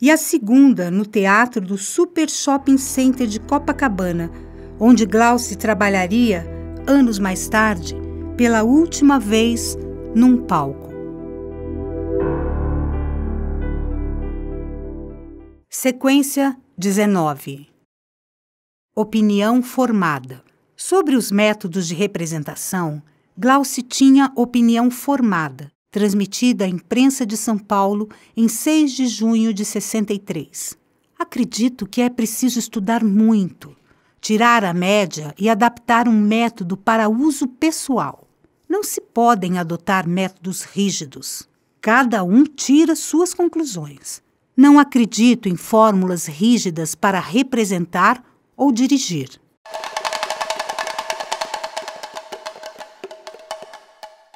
e a segunda no teatro do Super Shopping Center de Copacabana, onde Glauce trabalharia, anos mais tarde, pela última vez num palco. Sequência 19. Opinião formada. Sobre os métodos de representação, Glauci tinha opinião formada, transmitida à imprensa de São Paulo em 6 de junho de 63. Acredito que é preciso estudar muito, tirar a média e adaptar um método para uso pessoal. Não se podem adotar métodos rígidos. Cada um tira suas conclusões. Não acredito em fórmulas rígidas para representar ou dirigir.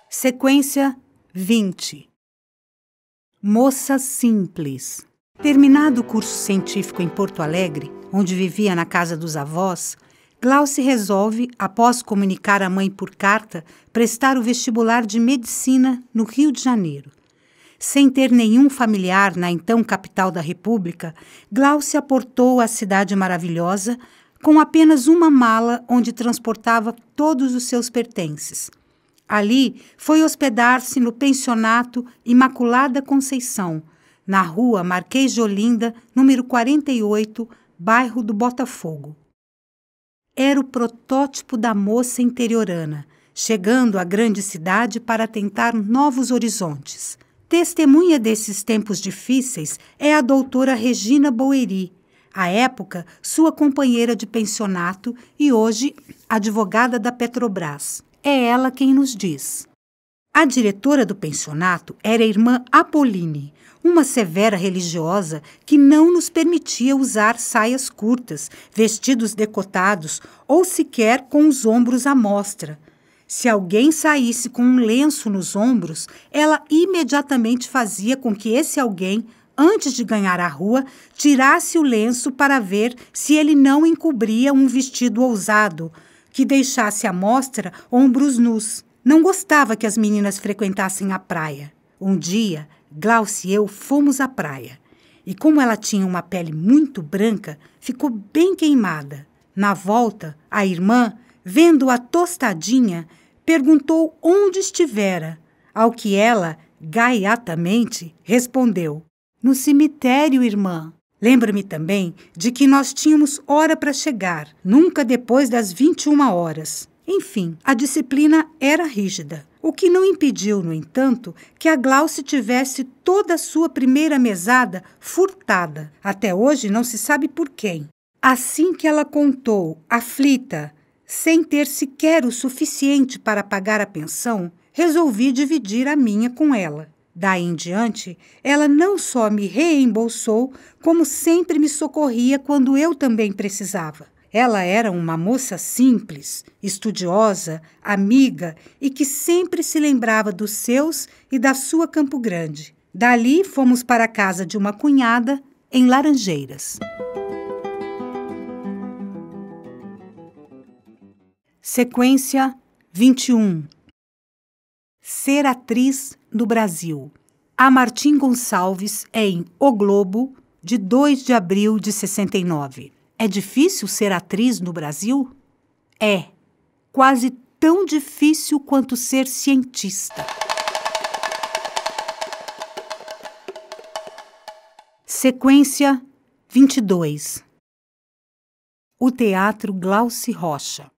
Sequência 20. Moça simples. Terminado o curso científico em Porto Alegre, onde vivia na casa dos avós, Glauce resolve, após comunicar à mãe por carta, prestar o vestibular de medicina no Rio de Janeiro. Sem ter nenhum familiar na então capital da República, Glaucia aportou à cidade maravilhosa com apenas uma mala onde transportava todos os seus pertences. Ali foi hospedar-se no pensionato Imaculada Conceição, na rua Marquês de Olinda, número 48, bairro do Botafogo. Era o protótipo da moça interiorana, chegando à grande cidade para tentar novos horizontes. Testemunha desses tempos difíceis é a doutora Regina Boeri, à época sua companheira de pensionato e hoje advogada da Petrobras. É ela quem nos diz. A diretora do pensionato era a irmã Apolline, uma severa religiosa que não nos permitia usar saias curtas, vestidos decotados ou sequer com os ombros à mostra. Se alguém saísse com um lenço nos ombros, ela imediatamente fazia com que esse alguém, antes de ganhar a rua, tirasse o lenço para ver se ele não encobria um vestido ousado, que deixasse à mostra ombros nus. Não gostava que as meninas frequentassem a praia. Um dia, Glaucia e eu fomos à praia. E como ela tinha uma pele muito branca, ficou bem queimada. Na volta, a irmã, vendo-a tostadinha, perguntou onde estivera, ao que ela, gaiatamente, respondeu: No cemitério, irmã. lembra me também de que nós tínhamos hora para chegar, nunca depois das 21 horas. Enfim, a disciplina era rígida, o que não impediu, no entanto, que a Glauce tivesse toda a sua primeira mesada furtada. Até hoje não se sabe por quem. Assim que ela contou, aflita, sem ter sequer o suficiente para pagar a pensão, resolvi dividir a minha com ela. Daí em diante, ela não só me reembolsou, como sempre me socorria quando eu também precisava. Ela era uma moça simples, estudiosa, amiga e que sempre se lembrava dos seus e da sua Campo Grande. Dali fomos para a casa de uma cunhada em Laranjeiras. Sequência 21. Ser atriz no Brasil. A Martim Gonçalves é em O Globo, de 2 de abril de 69. É difícil ser atriz no Brasil? É. Quase tão difícil quanto ser cientista. Sequência 22. O Teatro Glauci Rocha.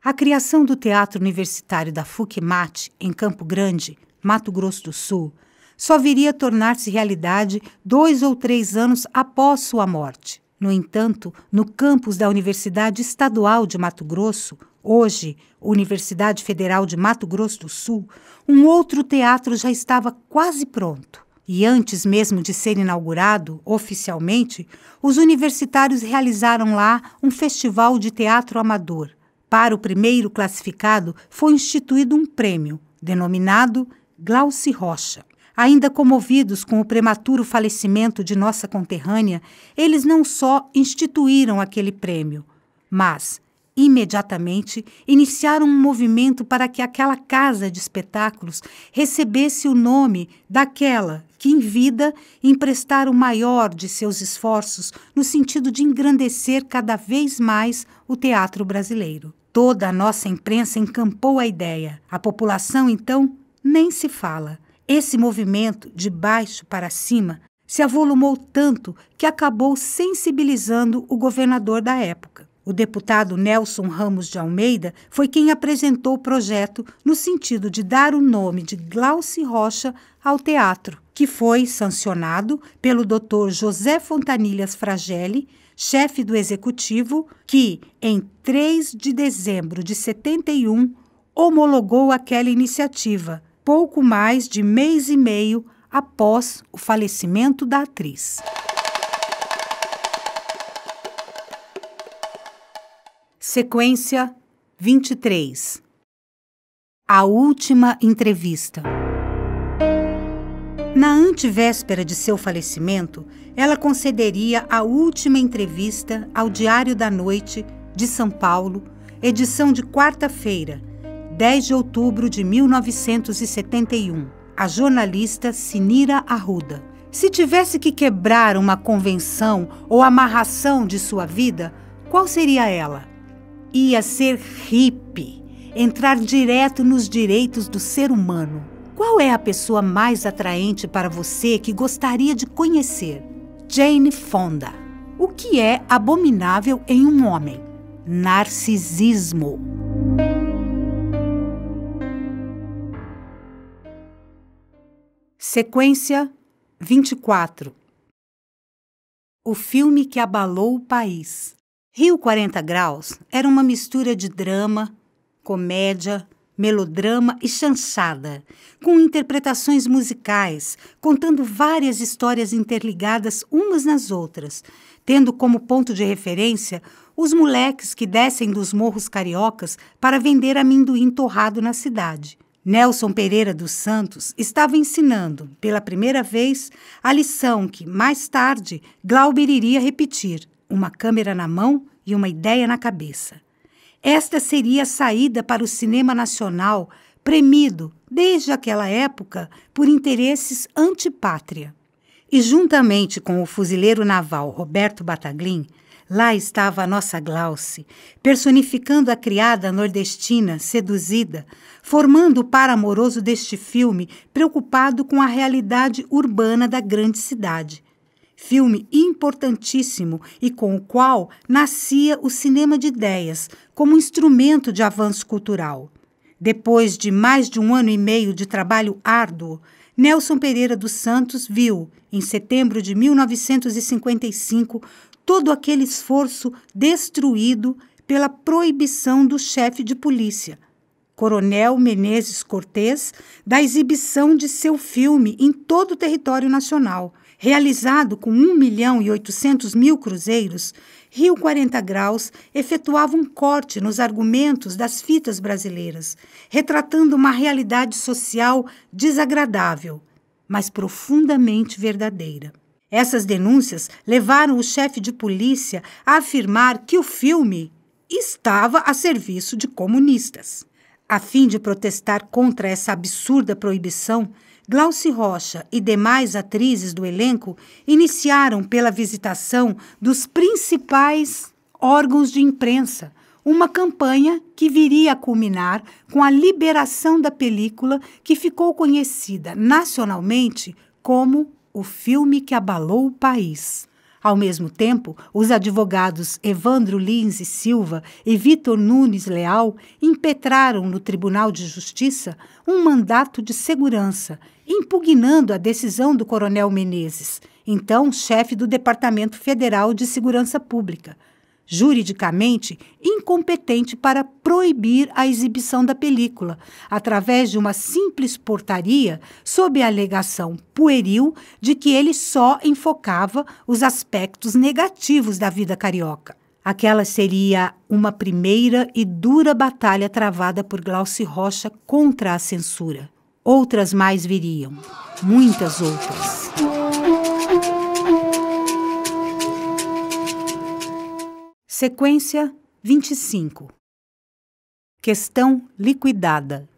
A criação do Teatro Universitário da FUCMAT, em Campo Grande, Mato Grosso do Sul, só viria a tornar-se realidade dois ou três anos após sua morte. No entanto, no campus da Universidade Estadual de Mato Grosso, hoje Universidade Federal de Mato Grosso do Sul, um outro teatro já estava quase pronto. E antes mesmo de ser inaugurado oficialmente, os universitários realizaram lá um festival de teatro amador, para o primeiro classificado foi instituído um prêmio, denominado Glauci Rocha. Ainda comovidos com o prematuro falecimento de nossa conterrânea, eles não só instituíram aquele prêmio, mas, imediatamente, iniciaram um movimento para que aquela casa de espetáculos recebesse o nome daquela que, em vida, emprestara o maior de seus esforços no sentido de engrandecer cada vez mais o teatro brasileiro. Toda a nossa imprensa encampou a ideia. A população, então, nem se fala. Esse movimento de baixo para cima se avolumou tanto que acabou sensibilizando o governador da época. O deputado Nelson Ramos de Almeida foi quem apresentou o projeto no sentido de dar o nome de Glauci Rocha ao teatro, que foi sancionado pelo Dr. José Fontanilhas Fragelli, chefe do executivo, que, em 3 de dezembro de 71, homologou aquela iniciativa, pouco mais de mês e meio após o falecimento da atriz. Sequência 23 A última entrevista. Na antevéspera de seu falecimento, ela concederia a última entrevista ao Diário da Noite de São Paulo, edição de quarta-feira, 10 de outubro de 1971, a jornalista Sinira Arruda. Se tivesse que quebrar uma convenção ou amarração de sua vida, qual seria ela? Ia ser hippie, entrar direto nos direitos do ser humano. Qual é a pessoa mais atraente para você que gostaria de conhecer? Jane Fonda. O que é abominável em um homem? Narcisismo. Sequência 24 O filme que abalou o país. Rio 40 Graus era uma mistura de drama, comédia, melodrama e chanchada, com interpretações musicais, contando várias histórias interligadas umas nas outras, tendo como ponto de referência os moleques que descem dos morros cariocas para vender amendoim torrado na cidade. Nelson Pereira dos Santos estava ensinando, pela primeira vez, a lição que, mais tarde, Glauber iria repetir: uma câmera na mão e uma ideia na cabeça. Esta seria a saída para o cinema nacional, premido, desde aquela época, por interesses antipátria. E juntamente com o fuzileiro naval Roberto Bataglin, lá estava a nossa Glauce, personificando a criada nordestina seduzida, formando o par amoroso deste filme preocupado com a realidade urbana da grande cidade, filme importantíssimo e com o qual nascia o cinema de ideias como instrumento de avanço cultural. Depois de mais de um ano e meio de trabalho árduo, Nelson Pereira dos Santos viu, em setembro de 1955, todo aquele esforço destruído pela proibição do chefe de polícia, Coronel Menezes Cortez, da exibição de seu filme em todo o território nacional, Realizado com 1 milhão e 800 mil cruzeiros, Rio 40 Graus efetuava um corte nos argumentos das fitas brasileiras, retratando uma realidade social desagradável, mas profundamente verdadeira. Essas denúncias levaram o chefe de polícia a afirmar que o filme estava a serviço de comunistas. A fim de protestar contra essa absurda proibição, Glauci Rocha e demais atrizes do elenco iniciaram pela visitação dos principais órgãos de imprensa, uma campanha que viria a culminar com a liberação da película que ficou conhecida nacionalmente como o filme que abalou o país. Ao mesmo tempo, os advogados Evandro Lins e Silva e Vitor Nunes Leal impetraram no Tribunal de Justiça um mandato de segurança impugnando a decisão do Coronel Menezes, então chefe do Departamento Federal de Segurança Pública, juridicamente incompetente para proibir a exibição da película, através de uma simples portaria sob a alegação pueril de que ele só enfocava os aspectos negativos da vida carioca. Aquela seria uma primeira e dura batalha travada por Glauci Rocha contra a censura. Outras mais viriam, muitas outras. Sequência 25. Questão liquidada.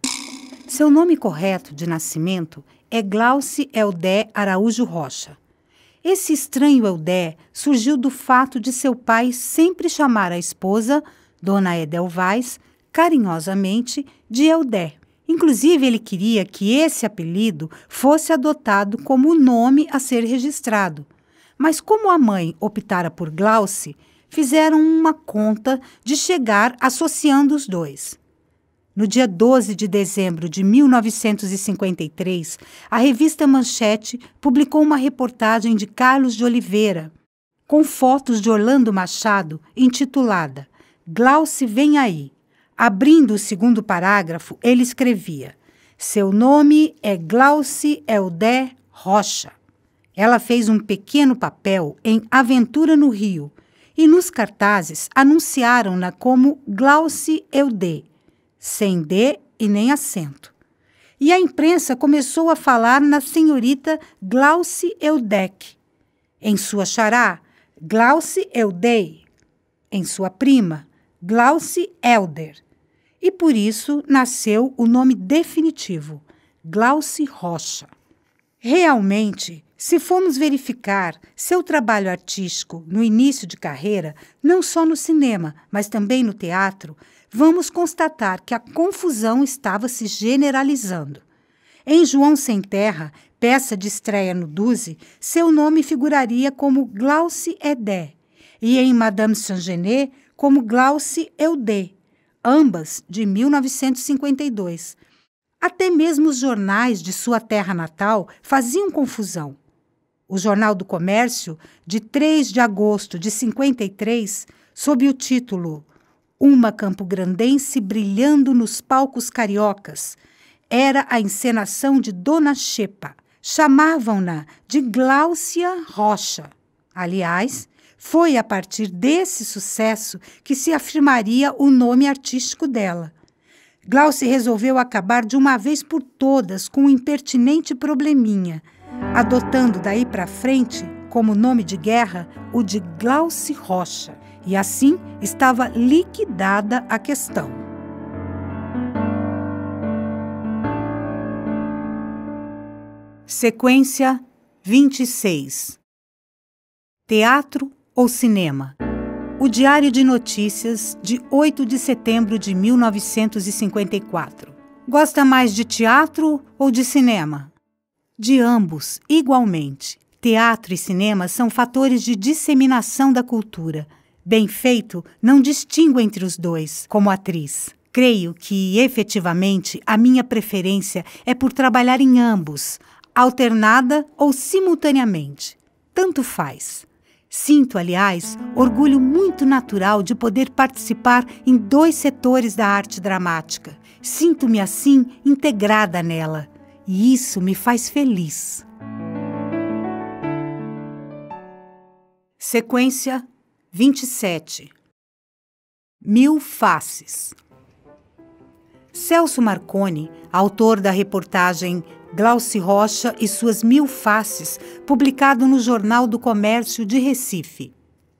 Seu nome correto de nascimento é Glauce Eldé Araújo Rocha. Esse estranho Eldé surgiu do fato de seu pai sempre chamar a esposa, Dona Edelweiss, carinhosamente de Eldé. Inclusive, ele queria que esse apelido fosse adotado como o nome a ser registrado. Mas, como a mãe optara por Glauce, fizeram uma conta de chegar associando os dois. No dia 12 de dezembro de 1953, a revista Manchete publicou uma reportagem de Carlos de Oliveira, com fotos de Orlando Machado, intitulada Glauce Vem Aí Abrindo o segundo parágrafo, ele escrevia: Seu nome é Glauce Eldé Rocha. Ela fez um pequeno papel em Aventura no Rio e nos cartazes anunciaram-na como Glauce Eldé, sem D e nem acento. E a imprensa começou a falar na senhorita Glauce Eldec, em sua xará, Glauce Eldei, em sua prima, Glauce Elder e por isso nasceu o nome definitivo, Glauci Rocha. Realmente, se formos verificar seu trabalho artístico no início de carreira, não só no cinema, mas também no teatro, vamos constatar que a confusão estava se generalizando. Em João Sem Terra, peça de estreia no Duze, seu nome figuraria como Glauce Edé, e em Madame Saint Genet como Glauce Eudé ambas de 1952. Até mesmo os jornais de sua terra natal faziam confusão. O Jornal do Comércio, de 3 de agosto de 53, sob o título Uma Campograndense Brilhando nos Palcos Cariocas, era a encenação de Dona Xepa. Chamavam-na de Gláucia Rocha. Aliás, foi a partir desse sucesso que se afirmaria o nome artístico dela. Glauce resolveu acabar de uma vez por todas com um impertinente probleminha, adotando daí para frente como nome de guerra o de Glauce Rocha, e assim estava liquidada a questão. Sequência 26 Teatro ou cinema. O Diário de Notícias, de 8 de setembro de 1954. Gosta mais de teatro ou de cinema? De ambos, igualmente. Teatro e cinema são fatores de disseminação da cultura. Bem feito, não distingo entre os dois, como atriz. Creio que, efetivamente, a minha preferência é por trabalhar em ambos, alternada ou simultaneamente. Tanto faz. Sinto, aliás, orgulho muito natural de poder participar em dois setores da arte dramática. Sinto-me assim integrada nela, e isso me faz feliz. Sequência 27 Mil Faces Celso Marconi, autor da reportagem Glauci Rocha e suas mil faces, publicado no Jornal do Comércio de Recife.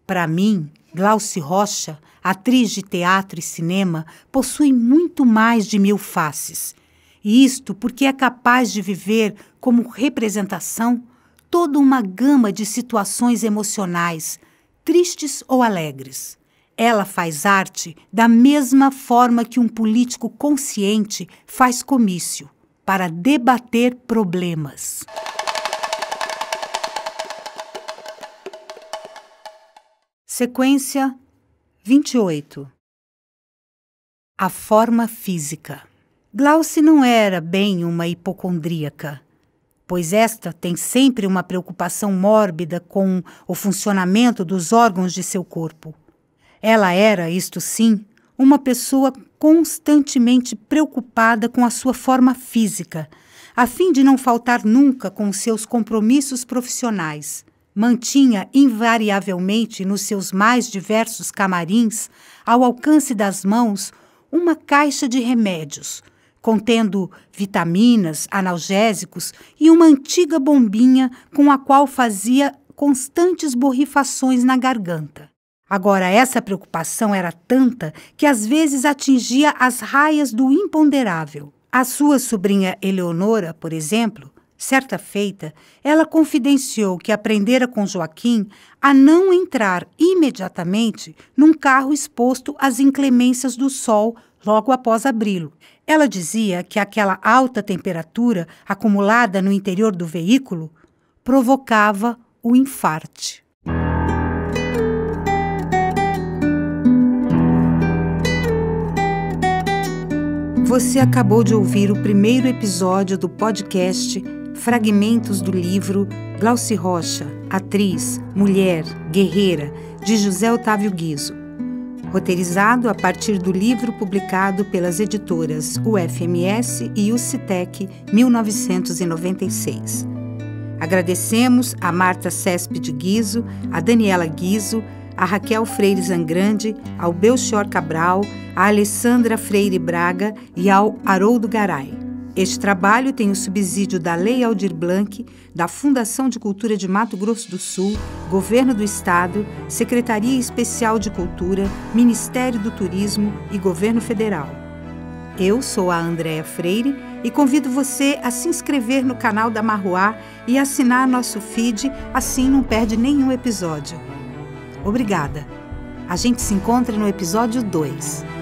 Para mim, Glauci Rocha, atriz de teatro e cinema, possui muito mais de mil faces. E isto porque é capaz de viver como representação toda uma gama de situações emocionais, tristes ou alegres. Ela faz arte da mesma forma que um político consciente faz comício para debater problemas. Sequência 28 A forma física. Glauce não era bem uma hipocondríaca, pois esta tem sempre uma preocupação mórbida com o funcionamento dos órgãos de seu corpo. Ela era, isto sim, uma pessoa constantemente preocupada com a sua forma física, a fim de não faltar nunca com seus compromissos profissionais. Mantinha invariavelmente nos seus mais diversos camarins, ao alcance das mãos, uma caixa de remédios, contendo vitaminas, analgésicos e uma antiga bombinha com a qual fazia constantes borrifações na garganta. Agora, essa preocupação era tanta que às vezes atingia as raias do imponderável. A sua sobrinha Eleonora, por exemplo, certa feita, ela confidenciou que aprendera com Joaquim a não entrar imediatamente num carro exposto às inclemências do sol logo após abri-lo. Ela dizia que aquela alta temperatura acumulada no interior do veículo provocava o infarte. Você acabou de ouvir o primeiro episódio do podcast Fragmentos do livro Glauci Rocha, atriz, mulher, guerreira, de José Otávio Guizo. Roteirizado a partir do livro publicado pelas editoras UFMS e UCTEC 1996. Agradecemos a Marta Cespe de Guizo, a Daniela Guizo, a Raquel Freire Zangrande, ao Belchior Cabral, a Alessandra Freire Braga e ao Haroldo Garay. Este trabalho tem o subsídio da Lei Aldir Blanc, da Fundação de Cultura de Mato Grosso do Sul, Governo do Estado, Secretaria Especial de Cultura, Ministério do Turismo e Governo Federal. Eu sou a Andréa Freire e convido você a se inscrever no canal da Marruá e assinar nosso feed, assim não perde nenhum episódio. Obrigada! A gente se encontra no episódio 2.